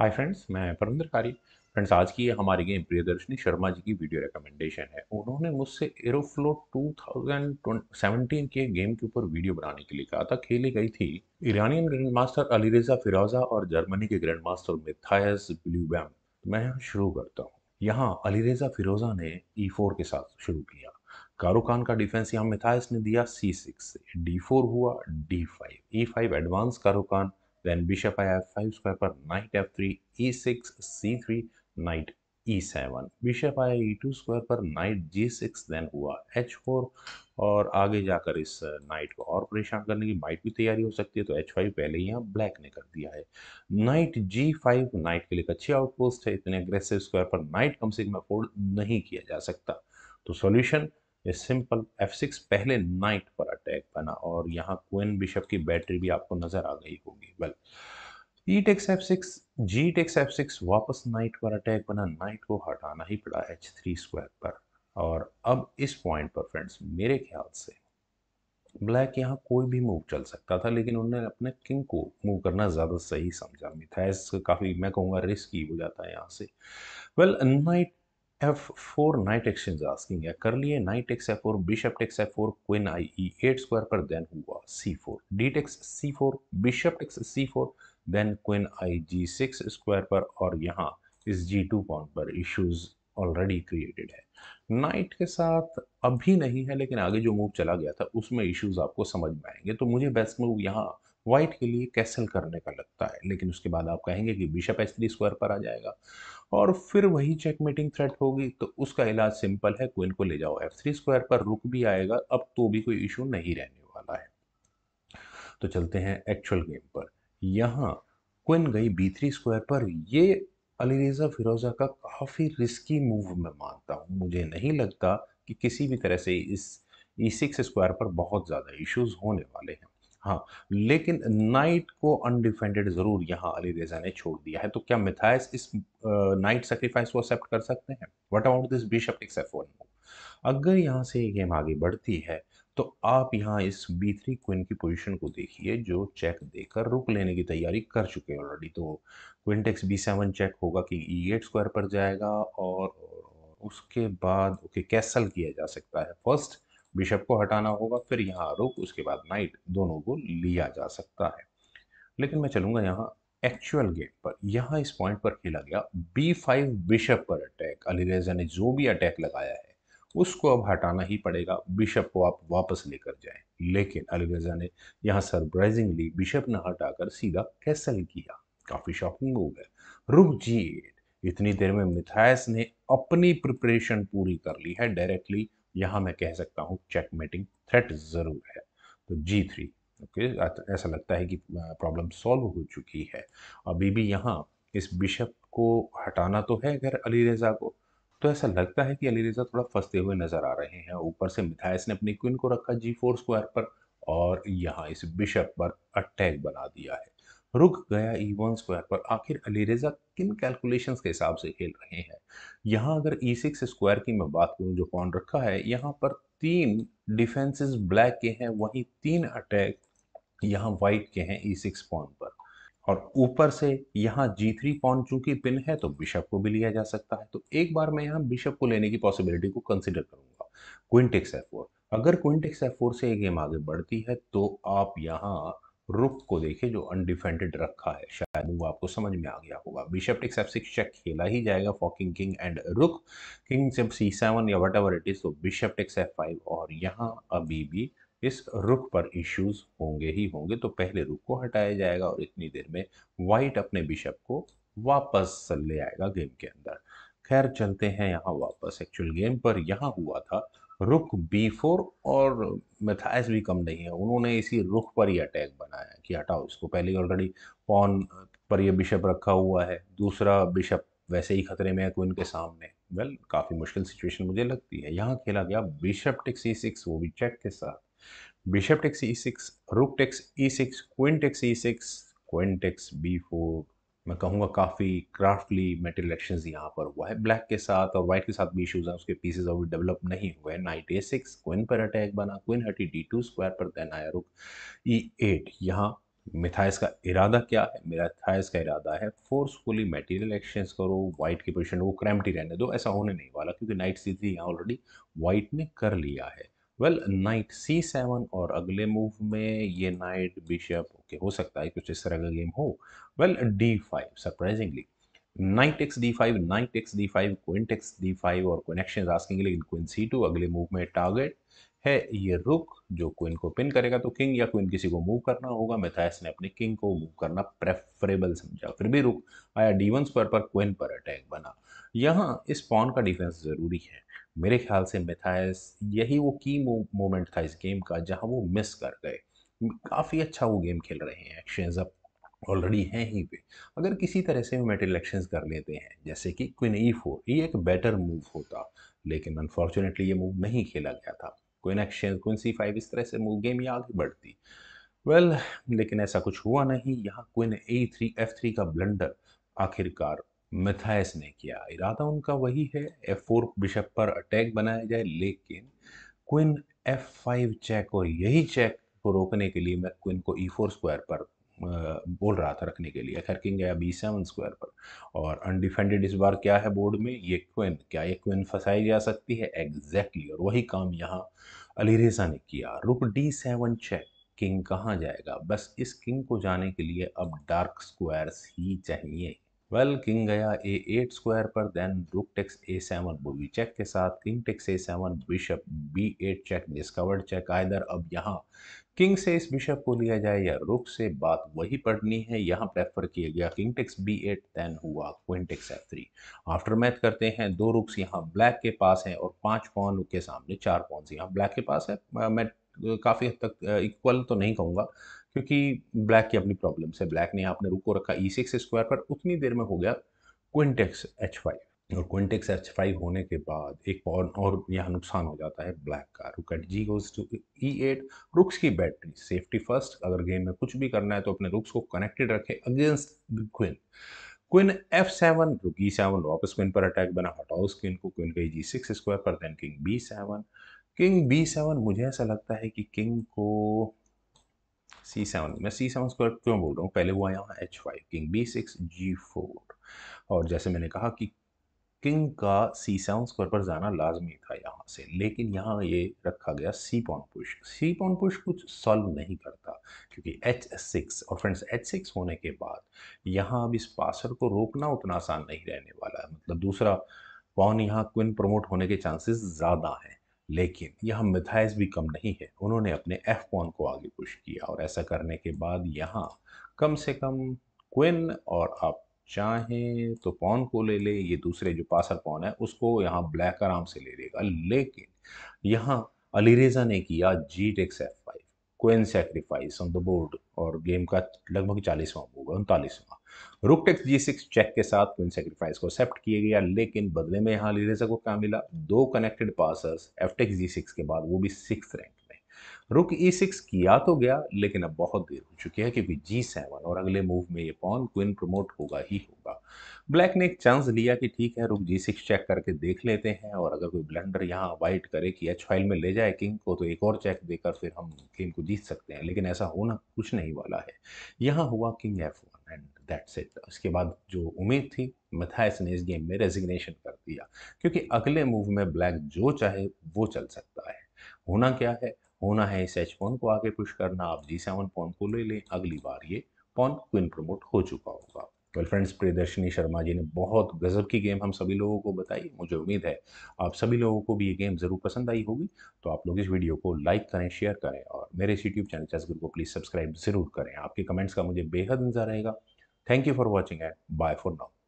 Hi friends मैं परमिंदर कारी friends आज की हमारी गेम प्रियदर्शनी शर्मा जी की वीडियो रिकमेंडेशन है उन्होंने मुझसे एरोफ्लो 2017 के गेम के ऊपर वीडियो बनाने के लिए कहा था खेली गई थी Iranian grandmaster Alireza Firouzja और जर्मनी के ग्रैंड मास्टर मिथायस ब्लूबैम तो मैं यहाँ शुरू करता हूँ यहाँ अलीरेजा फिरोजा ने ई e के साथ शुरू किया कारोकान का डिफेंस यहाँ मिथायस ने दिया सी से डी हुआ D five five advance Caro Kann Then bishop I have 5 square per knight f3, e6, c3, knight e7. Bishop I e2 square पर नाइट g6 देन हुआ h4 और आगे जाकर इस नाइट uh, को और परेशान करने की माइट भी तैयारी हो सकती है तो h5 पहले ही यहाँ ब्लैक ने कर दिया है नाइट g5 नाइट के लिए एक अच्छी आउटपोस्ट है इतने अग्रेसिव स्क्वायर पर नाइट कम से कम अफोर्ड नहीं किया जा सकता तो सॉल्यूशन ये सिंपल एफ सिक्स पहले नाइट पर अटैक बना और यहाँ क्वेन बिशप की बैटरी भी आपको नजर आ गई होगी well e takes f six g takes f six वापस नाइट पर अटैक बना नाइट को हटाना ही पड़ा एच थ्री स्क्वायर पर और अब इस पॉइंट पर फ्रेंड्स मेरे ख्याल से ब्लैक यहाँ कोई भी मूव चल सकता था लेकिन उन्होंने अपने किंग को मूव करना ज़्यादा सही समझा मिथाइस काफ़ी मैं कहूँगा रिस्की हो जाता है यहाँ से well knight f four knight exchange asking है कर लिए knight x f four bishop takes f four queen I e eight square पर देन हुआ c four d takes c four bishop takes c four then queen I g six square पर और यहाँ इस g two pawn पर issues already created है knight के साथ अभी नहीं है लेकिन आगे जो मूव चला गया था उसमें इश्यूज आपको समझ में आएंगे तो मुझे बेस्ट मूव यहाँ वाइट के लिए कैसल करने का लगता है लेकिन उसके बाद आप कहेंगे कि बिशप एस थ्री स्क्वायर पर आ जाएगा और फिर वही चेक मीटिंग थ्रेट होगी तो उसका इलाज सिंपल है क्वीन को ले जाओ एफ थ्री स्क्वायर पर रुक भी आएगा अब तो भी कोई इशू नहीं रहने वाला है तो चलते हैं एक्चुअल गेम पर यहाँ क्विन गई बी थ्री स्क्वायर पर ये अलीरजा फिरोज़ा का काफ़ी रिस्की मूव मैं मानता हूँ मुझे नहीं लगता कि किसी भी तरह से इस ई सिक्स स्क्वायर पर बहुत ज़्यादा इश्यूज होने वाले हैं हाँ लेकिन नाइट को अनडिफेंडेड ज़रूर यहाँ अली रेजा ने छोड़ दिया है तो क्या मिथायस इस नाइट सेक्रीफाइस को एक्सेप्ट कर सकते हैं what about this bishop accept one अगर यहाँ से ये गेम आगे बढ़ती है तो आप यहाँ इस बी थ्री क्विन की पोजीशन को देखिए जो चेक देकर रुक लेने की तैयारी कर चुके हैं ऑलरेडी तो क्विंटेक्स बी सेवन चेक होगा कि ई एट स्क्वायर पर जाएगा और उसके बाद ओके कैसल किया जा सकता है फर्स्ट बिशप को हटाना होगा फिर यहाँ रुक उसके बाद नाइट दोनों को लिया जा सकता है लेकिन मैं चलूँगा यहाँ एक्चुअल गेम पर यहाँ इस पॉइंट पर खेला गया बी फाइव बिशप पर अटैक अली रेजा ने जो भी अटैक लगाया है उसको अब हटाना ही पड़ेगा बिशप को आप वापस लेकर जाएं लेकिन अली रेजा ने यहाँ सरप्राइजिंगली बिशप न हटाकर सीधा कैसल किया काफ़ी शॉकिंग हो गया रुक जी इतनी देर में मिथायस ने अपनी प्रिपरेशन पूरी कर ली है डायरेक्टली यहाँ मैं कह सकता हूँ चेकमेटिंग थ्रेट ज़रूर है तो जी थ्री ओके ऐसा लगता है कि प्रॉब्लम सॉल्व हो चुकी है अभी भी यहाँ इस बिशप को हटाना तो है अगर अली रज़ा को तो ऐसा लगता है कि अली रज़ा थोड़ा फंसते हुए नज़र आ रहे हैं ऊपर से मिथायस ने अपनी क्विन को रखा जी फोर स्क्वायर पर और यहाँ इस बिशप पर अटैक बना दिया है रुक गया ई वन स्क्वायर पर आखिर अलीरेजा किन कैलकुलेशंस के हिसाब से खेल रहे हैं यहाँ अगर ई सिक्स स्क्वायर की मैं बात करूँ जो पॉन रखा है यहाँ पर तीन डिफेंसेस ब्लैक के हैं वहीं तीन अटैक यहाँ वाइट के हैं ई सिक्स पॉन पर और ऊपर से यहाँ जी थ्री पॉन चूंकि पिन है तो बिशप को भी लिया जा सकता है तो एक बार मैं यहाँ बिशप को लेने की पॉसिबिलिटी को कंसिडर करूँगा क्विंटिक्स एफ फोर अगर क्विंटिक्स एफ फोर से ये गेम आगे बढ़ती है तो आप यहाँ रुक को देखें जो अनडिफेंडेड रखा है शायद वो आपको समझ में आ गया होगा bishop takes f six check खेला ही जाएगा for king king and rook king जब सी सेवन या वट एवर इट इज़ तो बिशप टिक्स एफ फाइव और यहाँ अभी भी इस रुख पर इश्यूज होंगे ही होंगे तो पहले रुख को हटाया जाएगा और इतनी देर में वाइट अपने बिशप को वापस ले आएगा गेम के अंदर खैर चलते हैं यहाँ वापस एक्चुअल गेम पर यहाँ हुआ था रुख बी फोर और मिथाइस भी कम नहीं है उन्होंने इसी रुख पर ही अटैक बनाया कि हटाओ इसको पहले ऑलरेडी पॉन पर ये बिशप रखा हुआ है दूसरा बिशप वैसे ही खतरे में है क्विन के सामने वेल well, काफ़ी मुश्किल सिचुएशन मुझे लगती है यहाँ खेला गया बिशप टेक्स ई सिक्स वो भी चेक के साथ bishop takes e six rook takes e six queen takes e six queen takes b four मैं कहूँगा काफ़ी क्राफ्टली मेटेरियल एक्शन यहाँ पर हुआ है ब्लैक के साथ और वाइट के साथ भी इशूज़ हैं उसके पीसेज अभी डेवलप नहीं हुए नाइट ए सिक्स क्विन पर अटैक बना क्विन हटी डी टू स्क्वायर पर देन आया रुक ई एट यहाँ मिथाइस का इरादा क्या है मेरा मिथाइस का इरादा है फोर्सफुली मेटीरियल एक्सचेंज करो वाइट की पोजिशन वो क्रैम्पटी रहने दो ऐसा होने नहीं वाला क्योंकि नाइट सी थ्री यहाँ ऑलरेडी वाइट ने कर लिया है वेल नाइट सी सेवन और अगले मूव में ये नाइट बिशप ओके हो सकता है कुछ इस तरह का गेम हो well d five surprisingly knight x d five knight x d five queen x d five और कनेक्शन आस्किंग लेकिन क्विन सी टू अगले मूव में टारगेट है ये रुक जो क्विन को पिन करेगा तो किंग या क्विन किसी को मूव करना होगा मेथायस ने अपने किंग को मूव करना प्रेफरेबल समझा फिर भी रुक आया डी वन स्क्वायर पर क्विन पर अटैक बना यहाँ इस पॉन का डिफेंस ज़रूरी है मेरे ख्याल से मिथायस यही वो की मोमेंट था इस गेम का जहां वो मिस कर गए काफ़ी अच्छा वो गेम खेल रहे हैं एक्शन अब ऑलरेडी हैं ही पे अगर किसी तरह से वो मेटल एक्शंस कर लेते हैं जैसे कि क्विन ई फोर ये एक बेटर मूव होता लेकिन अनफॉर्चुनेटली ये मूव नहीं खेला गया था queen action queen c five इस तरह से मूव गेम ये आगे बढ़ती वेल well, लेकिन ऐसा कुछ हुआ नहीं यहाँ queen a three f three का ब्लंडर आखिरकार मिथायस ने किया इरादा उनका वही है एफ फोर बिशप पर अटैक बनाया जाए लेकिन क्विन एफ फाइव चेक और यही चेक को रोकने के लिए मैं क्विन को ई फोर स्क्वायर पर बोल रहा था रखने के लिए खैर किंग गया बी सेवन स्क्वायर पर और अनडिफेंडेड इस बार क्या है बोर्ड में ये क्विन क्या ये क्विन फंसाई जा सकती है एग्जैक्टली exactly, और वही काम यहाँ अली रेजा ने किया रुक डी सेवन चेक किंग कहाँ जाएगा बस इस किंग को जाने के लिए अब डार्क स्क्वायर्स ही चाहिए वेल किंग गया ए एट स्क्वायर पर then rook takes a seven बोवी चेक के साथ king takes a seven bishop b eight check discovered check either अब यहाँ किंग से इस बिशप को लिया जाए या रुक से बात वही पढ़नी है यहाँ प्रेफर किया गया king takes b eight then हुआ queen takes f three aftermath करते हैं दो रुक्स यहाँ ब्लैक के पास हैं और पांच पॉन के सामने चार पॉन्स यहाँ ब्लैक के पास है मैं काफ़ी हद तक इक्वल तो नहीं कहूँगा क्योंकि ब्लैक की अपनी प्रॉब्लम्स है ब्लैक ने आपने रुको रखा ई सिक्स स्क्वायर पर उतनी देर में हो गया क्विंटेक्स एच फाइव और क्विंटेक्स एच फाइव होने के बाद एक और और यहाँ नुकसान हो जाता है ब्लैक का rook at g goes to e eight rooks की बैटरी सेफ्टी फर्स्ट अगर गेम में कुछ भी करना है तो अपने रुक्स को कनेक्टेड रखें against the queen queen f seven rook e seven वापस क्विन पर अटैक बना हटाओ उस क्विन को क्विन गई जी सिक्स स्क्वायर पर then king b seven king b seven मुझे ऐसा लगता है कि किंग को सी सेवन मैं सी सेवन स्क्वायर क्यों बोल रहा हूँ पहले वो आया यहाँ h five king b six g four और जैसे मैंने कहा कि किंग का सी सेवन स्क्वायर पर जाना लाजमी था यहाँ से लेकिन यहाँ ये रखा गया c pawn push c pawn push कुछ सॉल्व नहीं करता क्योंकि एच सिक्स और फ्रेंड्स एच सिक्स होने के बाद यहाँ अब इस पासर को रोकना उतना आसान नहीं रहने वाला है मतलब दूसरा पॉन यहाँ क्विन प्रमोट होने के चांसेस ज़्यादा हैं लेकिन यहाँ मिथाइस भी कम नहीं है उन्होंने अपने एफ वन को आगे पुश किया और ऐसा करने के बाद यहाँ कम से कम क्विन और आप चाहें तो पॉन को ले ले ये दूसरे जो पासर पॉन है उसको यहाँ ब्लैक आराम से ले लेगा लेकिन यहाँ अलीरेजा ने किया g takes f queen sacrifice on the board और गेम का लगभग चालीसवां होगा उनतालीसवां rook takes g six check के साथ क्विन सेक्रीफाइस को एक्सेप्ट किया गया लेकिन बदले में यहाँ लीरेजा को क्या मिला दो connected passers f takes g six के बाद वो भी सिक्स रैंक रुक ई e सिक्स किया तो गया लेकिन अब बहुत देर हो चुकी है क्योंकि जी सेवन और अगले मूव में ये पॉन क्विन प्रमोट होगा ही होगा ब्लैक ने एक चांस लिया कि ठीक है रुक जी सिक्स चेक करके देख लेते हैं और अगर कोई ब्लंडर यहाँ अवॉइड करे कि एच फाइल में ले जाए किंग को तो एक और चेक देकर फिर हम किंग को जीत सकते हैं लेकिन ऐसा होना कुछ नहीं वाला है यहाँ हुआ king f and that's it उसके बाद जो उम्मीद थी मिथाइस ने इस गेम में रेजिग्नेशन कर दिया क्योंकि अगले मूव में ब्लैक जो चाहे वो चल सकता है होना क्या है होना है इस एच पॉन को आगे पुश करना आप जी सेवन पॉन को ले लें अगली बार ये पॉन क्विन प्रमोट हो चुका होगा वेल फ्रेंड्स प्रियदर्शनी शर्मा जी ने बहुत गजब की गेम हम सभी लोगों को बताई मुझे उम्मीद है आप सभी लोगों को भी ये गेम ज़रूर पसंद आई होगी तो आप लोग इस वीडियो को लाइक करें शेयर करें और मेरे इस यूट्यूब चैनल चैसगुर को प्लीज़ सब्सक्राइब ज़रूर करें आपके कमेंट्स का मुझे बेहद इंतजार रहेगा thank you for watching and bye for now